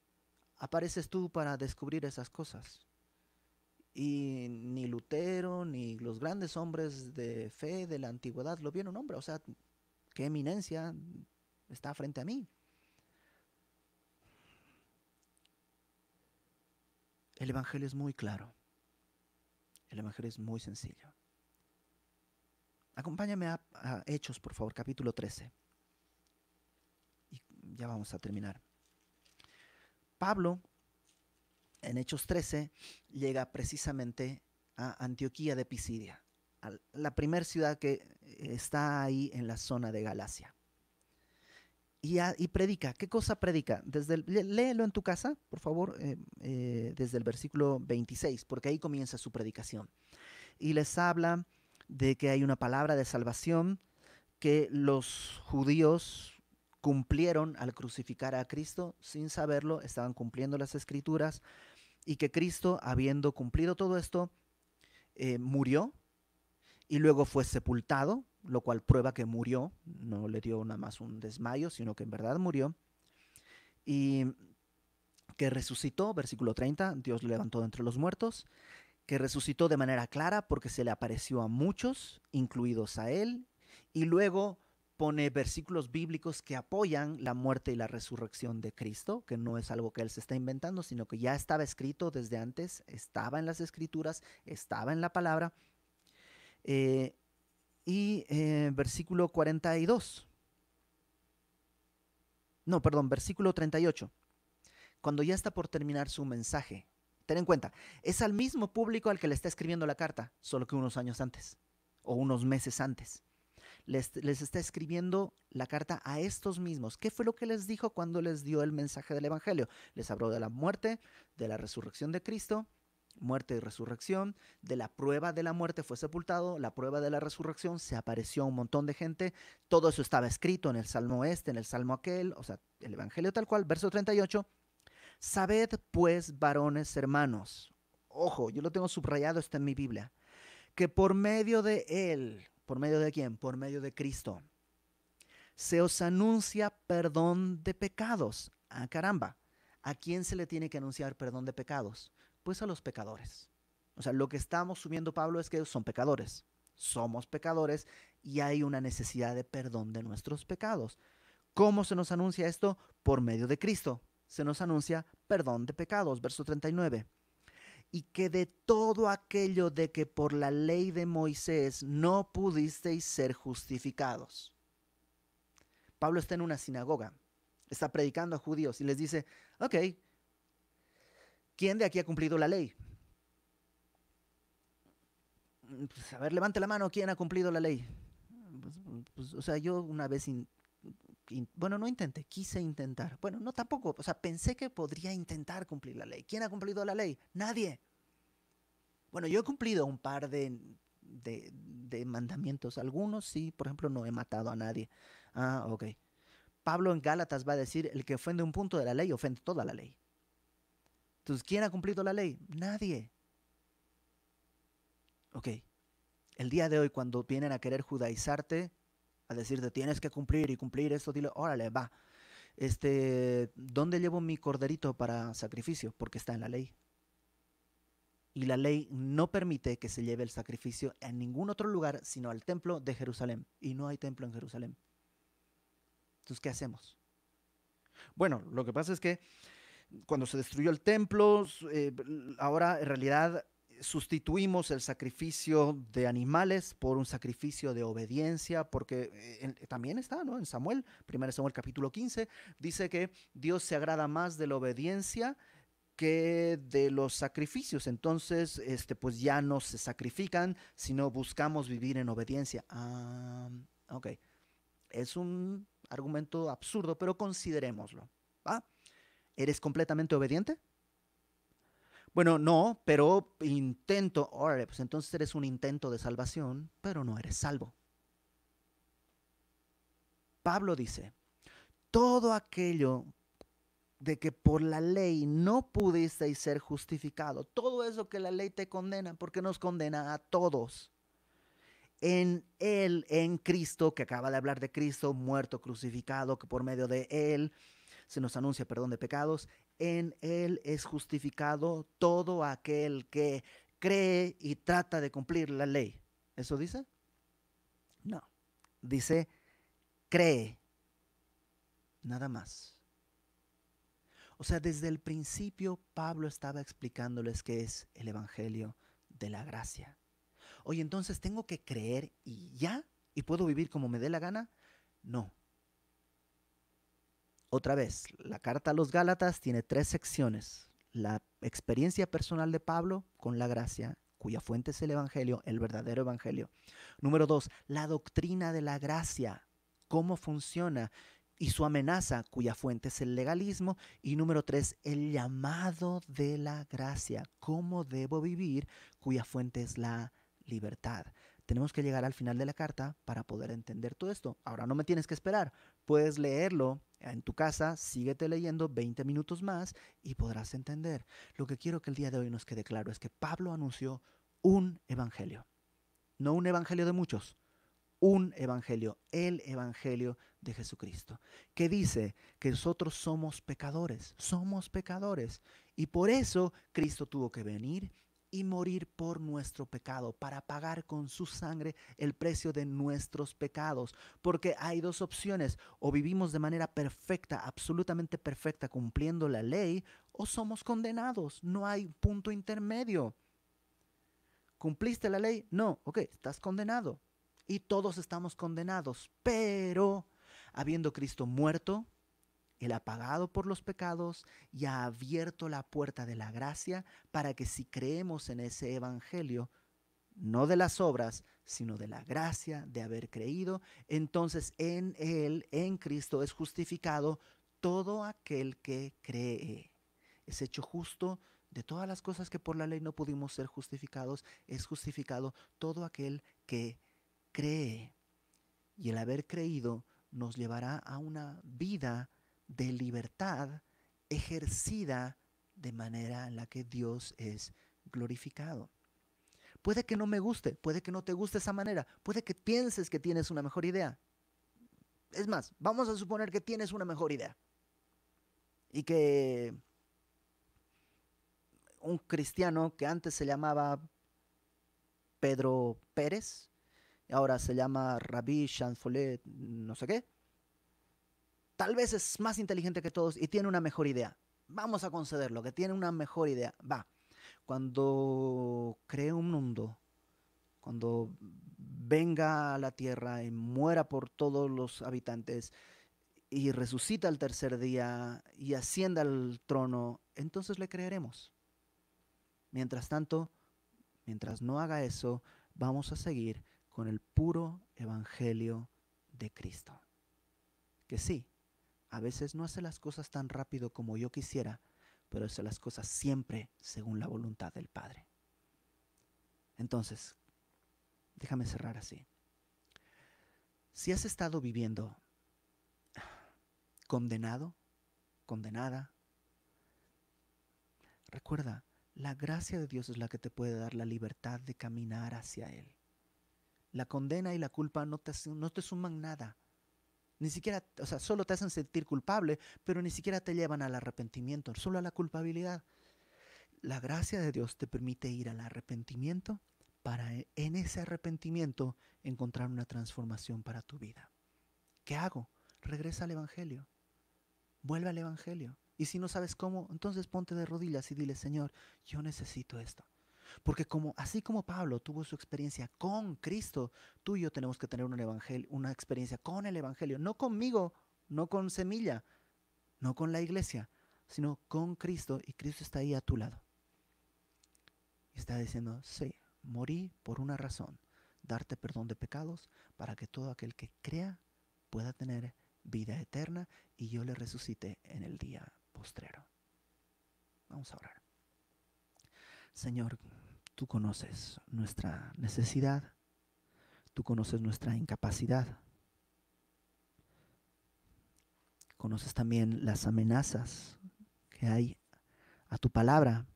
apareces tú para descubrir esas cosas. Y ni Lutero, ni los grandes hombres de fe de la antigüedad lo vieron, hombre. O sea, qué eminencia está frente a mí. El Evangelio es muy claro. El Evangelio es muy sencillo. Acompáñame a, Hechos, por favor, capítulo 13. Y ya vamos a terminar. Pablo, en Hechos 13, llega precisamente a Antioquía de Pisidia, la primera ciudad que está ahí en la zona de Galacia y, predica. ¿Qué cosa predica? Desde léelo en tu casa, por favor, em, eh, desde el versículo 26, porque ahí comienza su predicación. Y les habla de que hay una palabra de salvación que los judíos cumplieron al crucificar a Cristo sin saberlo, estaban cumpliendo las escrituras, y que Cristo, habiendo cumplido todo esto, eh, murió y luego fue sepultado lo cual prueba que murió, no le dio nada más un desmayo, sino que en verdad murió, y que resucitó, versículo 30, Dios lo levantó entre los muertos, que resucitó de manera clara porque se le apareció a muchos, incluidos a él, y luego pone versículos bíblicos que apoyan la muerte y la resurrección de Cristo, que no es algo que él se está inventando, sino que ya estaba escrito desde antes, estaba en las escrituras, estaba en la palabra. Eh, y eh, versículo 42. No, perdón, versículo 38. Cuando ya está por terminar su mensaje. Ten en cuenta, es al mismo público al que le está escribiendo la carta, solo que unos años antes o unos meses antes. Les, les, está escribiendo la carta a estos mismos. ¿Qué fue lo que les dijo cuando les dio el mensaje del Evangelio? Les habló de la muerte, de la resurrección de Cristo muerte y resurrección, de la prueba de la muerte fue sepultado, la prueba de la resurrección se apareció a un montón de gente, todo eso estaba escrito en el Salmo este, en el Salmo aquel, o sea, el Evangelio tal cual, verso 38, sabed pues, varones hermanos, ojo, yo lo tengo subrayado, está en mi Biblia, que por medio de él, por medio de quién, por medio de Cristo, se os anuncia perdón de pecados. Ah, caramba, ¿a quién se le tiene que anunciar perdón de pecados? Pues a los pecadores. O sea, lo que estamos sumiendo Pablo es que son pecadores. Somos pecadores y hay una necesidad de perdón de nuestros pecados. ¿Cómo se nos anuncia esto? Por medio de Cristo. Se nos anuncia perdón de pecados, verso 39. Y que de todo aquello de que por la ley de Moisés no pudisteis ser justificados. Pablo está en una sinagoga, está predicando a judíos y les dice, ok, ¿Quién de aquí ha cumplido la ley? Pues, a ver, levante la mano, ¿quién ha cumplido la ley? Pues, pues, o sea, yo una vez, bueno, no intenté, quise intentar. Bueno, no tampoco, o sea, pensé que podría intentar cumplir la ley. ¿Quién ha cumplido la ley? Nadie. Bueno, yo he cumplido un par de, de mandamientos. Algunos sí, por ejemplo, no he matado a nadie. Ah, ok. Pablo en Gálatas va a decir, el que ofende un punto de la ley ofende toda la ley. Entonces, ¿quién ha cumplido la ley? Nadie. Ok, el día de hoy cuando vienen a querer judaizarte, a decirte tienes que cumplir y cumplir esto, dile, órale, va. Este, ¿dónde llevo mi corderito para sacrificio? Porque está en la ley. Y la ley no permite que se lleve el sacrificio en ningún otro lugar sino al templo de Jerusalén. Y no hay templo en Jerusalén. Entonces, ¿qué hacemos? Bueno, lo que pasa es que cuando se destruyó el templo, eh, ahora en realidad sustituimos el sacrificio de animales por un sacrificio de obediencia, porque eh, eh, también está, ¿no? En Samuel, 1 Samuel capítulo 15, dice que Dios se agrada más de la obediencia que de los sacrificios. Entonces, este, pues ya no se sacrifican, sino buscamos vivir en obediencia. ok. Es un argumento absurdo, pero considerémoslo. ¿va? ¿Eres completamente obediente? Bueno, no, pero intento, ahora pues entonces eres un intento de salvación, pero no eres salvo. Pablo dice, todo aquello de que por la ley no pudisteis ser justificado, todo eso que la ley te condena, porque nos condena a todos. En Él, en Cristo, que acaba de hablar de Cristo, muerto, crucificado, que por medio de Él se nos anuncia perdón de pecados, en Él es justificado todo aquel que cree y trata de cumplir la ley. ¿Eso dice? No. Dice, cree. Nada más. O sea, desde el principio Pablo estaba explicándoles qué es el Evangelio de la Gracia. Oye, entonces tengo que creer y ya, y puedo vivir como me dé la gana. No, otra vez, la carta a los Gálatas tiene tres secciones. La experiencia personal de Pablo con la gracia, cuya fuente es el Evangelio, el verdadero Evangelio. Número dos, la doctrina de la gracia, cómo funciona y su amenaza, cuya fuente es el legalismo. Y número tres, el llamado de la gracia, cómo debo vivir, cuya fuente es la libertad. Tenemos que llegar al final de la carta para poder entender todo esto. Ahora no me tienes que esperar, puedes leerlo en tu casa, síguete leyendo 20 minutos más y podrás entender. Lo que quiero que el día de hoy nos quede claro es que Pablo anunció un evangelio. No un evangelio de muchos, un evangelio, el evangelio de Jesucristo, que dice que nosotros somos pecadores, somos pecadores. Y por eso Cristo tuvo que venir y morir por nuestro pecado, para pagar con su sangre el precio de nuestros pecados. Porque hay dos opciones, o vivimos de manera perfecta, absolutamente perfecta, cumpliendo la ley, o somos condenados, no hay punto intermedio. ¿Cumpliste la ley? No, ok, estás condenado. Y todos estamos condenados, pero habiendo Cristo muerto, él ha pagado por los pecados y ha abierto la puerta de la gracia para que si creemos en ese Evangelio, no de las obras, sino de la gracia de haber creído, entonces en Él, en Cristo, es justificado todo aquel que cree. Es hecho justo de todas las cosas que por la ley no pudimos ser justificados, es justificado todo aquel que cree. Y el haber creído nos llevará a una vida de libertad ejercida de manera en la que Dios es glorificado. Puede que no me guste, puede que no te guste esa manera, puede que pienses que tienes una mejor idea. Es más, vamos a suponer que tienes una mejor idea y que un cristiano que antes se llamaba Pedro Pérez, ahora se llama Rabbi Chanfolet, no sé qué, tal vez es más inteligente que todos y tiene una mejor idea. Vamos a concederlo, que tiene una mejor idea. Va. Cuando cree un mundo, cuando venga a la tierra y muera por todos los habitantes y resucita el tercer día y ascienda al trono, entonces le creeremos. Mientras tanto, mientras no haga eso, vamos a seguir con el puro evangelio de Cristo. Que sí, a veces no hace las cosas tan rápido como yo quisiera, pero hace las cosas siempre según la voluntad del Padre. Entonces, déjame cerrar así. Si has estado viviendo condenado, condenada, recuerda, la gracia de Dios es la que te puede dar la libertad de caminar hacia Él. La condena y la culpa no te, no te suman nada. Ni siquiera, o sea, solo te hacen sentir culpable, pero ni siquiera te llevan al arrepentimiento, solo a la culpabilidad. La gracia de Dios te permite ir al arrepentimiento para e, en ese arrepentimiento encontrar una transformación para tu vida. ¿Qué hago? Regresa al Evangelio. Vuelve al Evangelio. Y si no sabes cómo, entonces ponte de rodillas y dile, Señor, yo necesito esto. Porque como, así como Pablo tuvo su experiencia con Cristo, tú y yo tenemos que tener un evangelio, una experiencia con el Evangelio, no conmigo, no con semilla, no con la iglesia, sino con Cristo y Cristo está ahí a tu lado. está diciendo, sí, morí por una razón, darte perdón de pecados para que todo aquel que crea pueda tener vida eterna y yo le resucite en el día postrero. Vamos a orar. Señor, Tú conoces nuestra necesidad, tú conoces nuestra incapacidad, conoces también las amenazas que hay a tu palabra,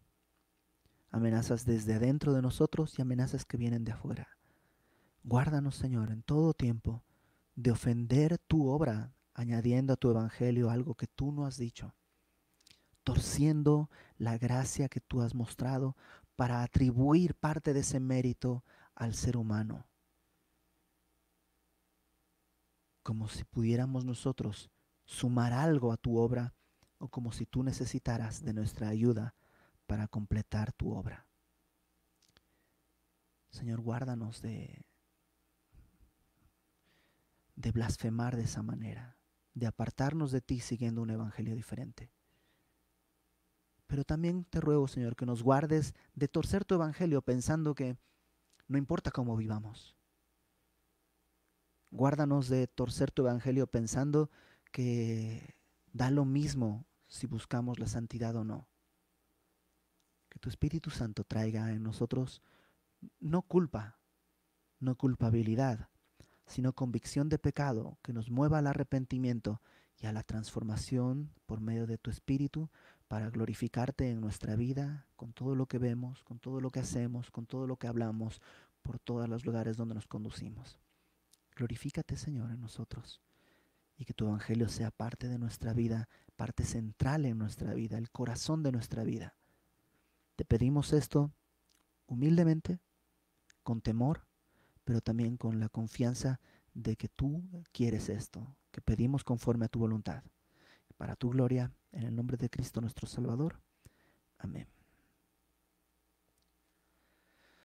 amenazas desde adentro de nosotros y amenazas que vienen de afuera. Guárdanos, Señor, en todo tiempo de ofender tu obra, añadiendo a tu evangelio algo que tú no has dicho, torciendo la gracia que tú has mostrado para atribuir parte de ese mérito al ser humano. Como si pudiéramos nosotros sumar algo a tu obra o como si tú necesitaras de nuestra ayuda para completar tu obra. Señor, guárdanos de, de blasfemar de esa manera, de apartarnos de ti siguiendo un evangelio diferente. Pero también te ruego, Señor, que nos guardes de torcer tu evangelio pensando que no importa cómo vivamos. Guárdanos de torcer tu evangelio pensando que da lo mismo si buscamos la santidad o no. Que tu Espíritu Santo traiga en nosotros no culpa, no culpabilidad, sino convicción de pecado que nos mueva al arrepentimiento y a la transformación por medio de tu Espíritu para glorificarte en nuestra vida, con todo lo que vemos, con todo lo que hacemos, con todo lo que hablamos, por todos los lugares donde nos conducimos. Glorifícate, Señor, en nosotros y que tu evangelio sea parte de nuestra vida, parte central en nuestra vida, el corazón de nuestra vida. Te pedimos esto humildemente, con temor, pero también con la confianza de que tú quieres esto, que pedimos conforme a tu voluntad para tu gloria, en el nombre de Cristo nuestro Salvador. Amén.